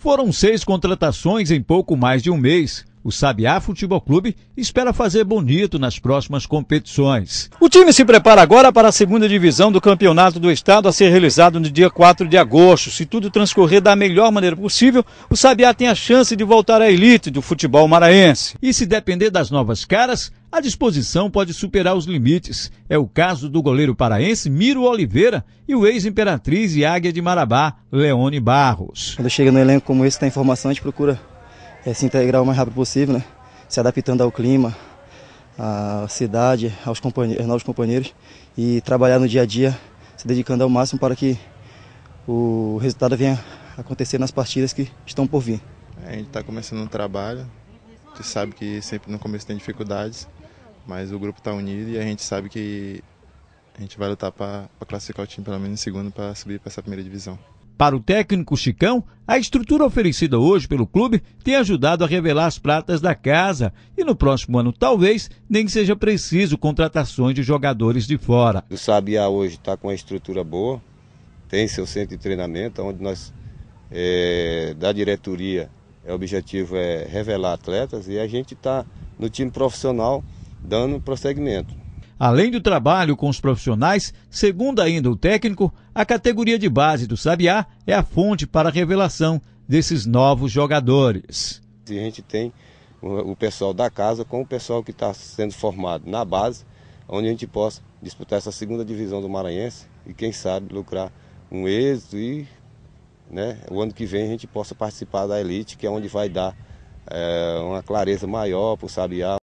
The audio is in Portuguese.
Foram seis contratações em pouco mais de um mês, o Sabiá Futebol Clube espera fazer bonito nas próximas competições. O time se prepara agora para a segunda divisão do Campeonato do Estado a ser realizado no dia 4 de agosto. Se tudo transcorrer da melhor maneira possível, o Sabiá tem a chance de voltar à elite do futebol maranhense. E se depender das novas caras, a disposição pode superar os limites. É o caso do goleiro paraense Miro Oliveira e o ex-imperatriz e águia de Marabá, Leone Barros. Quando chega no elenco como esse, tem informação, a gente procura é, se integrar o mais rápido possível, né? se adaptando ao clima, à cidade, aos, companheiros, aos novos companheiros e trabalhar no dia a dia, se dedicando ao máximo para que o resultado venha acontecer nas partidas que estão por vir. É, a gente está começando um trabalho, a gente sabe que sempre no começo tem dificuldades, mas o grupo está unido e a gente sabe que a gente vai lutar para classificar o time pelo menos em segundo para subir para essa primeira divisão. Para o técnico Chicão, a estrutura oferecida hoje pelo clube tem ajudado a revelar as pratas da casa e no próximo ano talvez nem seja preciso contratações de jogadores de fora. O Sabiá hoje está com uma estrutura boa, tem seu centro de treinamento, onde nós, é, da diretoria, o é objetivo é revelar atletas e a gente está no time profissional dando prosseguimento. Além do trabalho com os profissionais, segundo ainda o técnico, a categoria de base do Sabiá é a fonte para a revelação desses novos jogadores. A gente tem o pessoal da casa com o pessoal que está sendo formado na base, onde a gente possa disputar essa segunda divisão do Maranhense e, quem sabe, lucrar um êxito e né, o ano que vem a gente possa participar da elite, que é onde vai dar é, uma clareza maior para o Sabiá.